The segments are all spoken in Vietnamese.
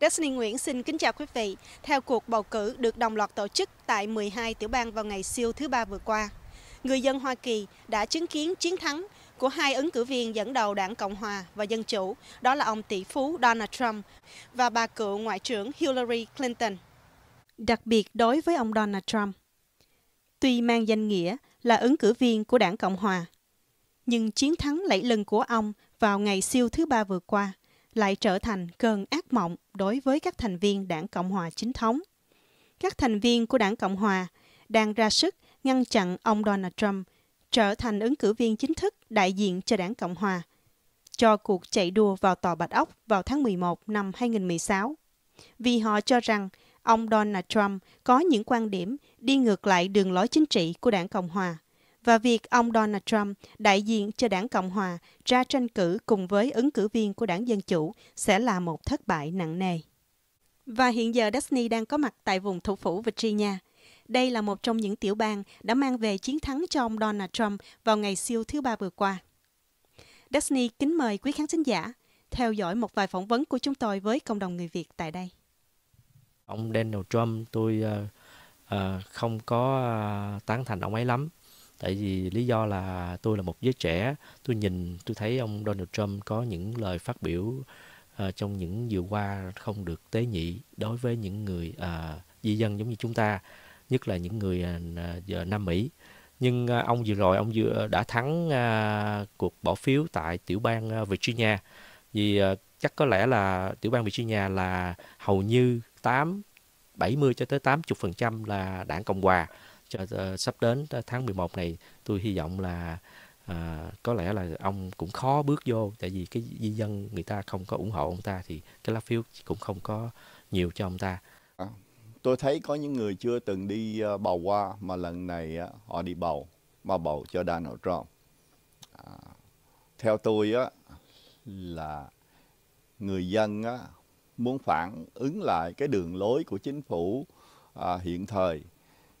Leslie Nguyễn xin kính chào quý vị. Theo cuộc bầu cử được đồng loạt tổ chức tại 12 tiểu bang vào ngày siêu thứ ba vừa qua, người dân Hoa Kỳ đã chứng kiến chiến thắng của hai ứng cử viên dẫn đầu đảng Cộng hòa và Dân chủ, đó là ông tỷ phú Donald Trump và bà cựu Ngoại trưởng Hillary Clinton. Đặc biệt đối với ông Donald Trump, tuy mang danh nghĩa là ứng cử viên của đảng Cộng hòa, nhưng chiến thắng lẫy lừng của ông vào ngày siêu thứ ba vừa qua lại trở thành cơn ác mộng đối với các thành viên đảng Cộng hòa chính thống. Các thành viên của đảng Cộng hòa đang ra sức ngăn chặn ông Donald Trump trở thành ứng cử viên chính thức đại diện cho đảng Cộng hòa cho cuộc chạy đua vào Tòa Bạch Ốc vào tháng 11 năm 2016. Vì họ cho rằng ông Donald Trump có những quan điểm đi ngược lại đường lối chính trị của đảng Cộng hòa và việc ông Donald Trump, đại diện cho đảng Cộng Hòa, ra tranh cử cùng với ứng cử viên của đảng Dân Chủ sẽ là một thất bại nặng nề. Và hiện giờ Disney đang có mặt tại vùng thủ phủ Virginia. Đây là một trong những tiểu bang đã mang về chiến thắng cho ông Donald Trump vào ngày siêu thứ ba vừa qua. Disney kính mời quý khán thính giả theo dõi một vài phỏng vấn của chúng tôi với cộng đồng người Việt tại đây. Ông Donald Trump tôi uh, uh, không có uh, tán thành ông ấy lắm tại vì lý do là tôi là một giới trẻ tôi nhìn tôi thấy ông Donald Trump có những lời phát biểu uh, trong những vừa qua không được tế nhị đối với những người uh, di dân giống như chúng ta nhất là những người uh, Nam Mỹ nhưng uh, ông vừa rồi ông vừa đã thắng uh, cuộc bỏ phiếu tại tiểu bang uh, Virginia vì uh, chắc có lẽ là tiểu bang Virginia là hầu như 8 70 cho tới 80% là đảng Cộng hòa cho uh, sắp đến tháng 11 này tôi hy vọng là à, có lẽ là ông cũng khó bước vô tại vì cái di dân người ta không có ủng hộ ông ta thì cái lá phiếu cũng không có nhiều cho ông ta à, tôi thấy có những người chưa từng đi ờ, bầu qua mà lần này họ đi bầu mà bầu cho Donald Trump à, theo tôi á là người dân á muốn phản ứng lại cái đường lối của chính phủ à, hiện thời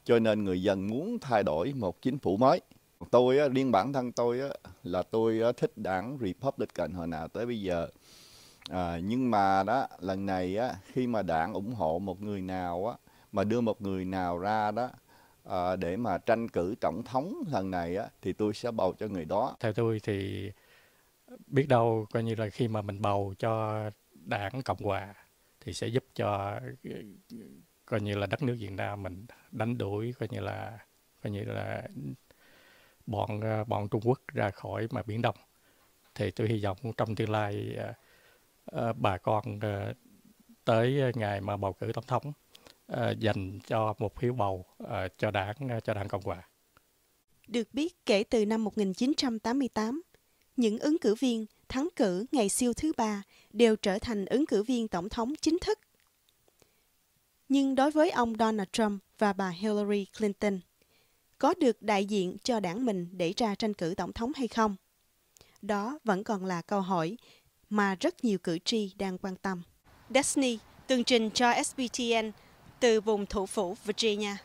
cho nên người dân muốn thay đổi một chính phủ mới tôi riêng bản thân tôi là tôi thích đảng Republican hồi nào tới bây giờ à, nhưng mà đó lần này á, khi mà đảng ủng hộ một người nào á, mà đưa một người nào ra đó à, để mà tranh cử tổng thống lần này á, thì tôi sẽ bầu cho người đó theo tôi thì biết đâu coi như là khi mà mình bầu cho đảng cộng hòa thì sẽ giúp cho coi như là đất nước Việt Nam mình đánh đuổi coi như là coi như là bọn ờ, bọn Trung Quốc ra khỏi mà biển Đông thì tôi hy vọng trong tương lai ờ, ờ, bà con tới ngày mà bầu cử tổng thống dành cho một phiếu bầu cho đảng cho đảng Cộng hòa. Được biết kể từ năm 1988, những ứng cử viên thắng cử ngày siêu thứ ba đều trở thành ứng cử viên tổng thống chính thức nhưng đối với ông Donald Trump và bà Hillary Clinton, có được đại diện cho đảng mình để ra tranh cử tổng thống hay không? Đó vẫn còn là câu hỏi mà rất nhiều cử tri đang quan tâm. Destiny tường trình cho SBTN từ vùng thủ phủ Virginia.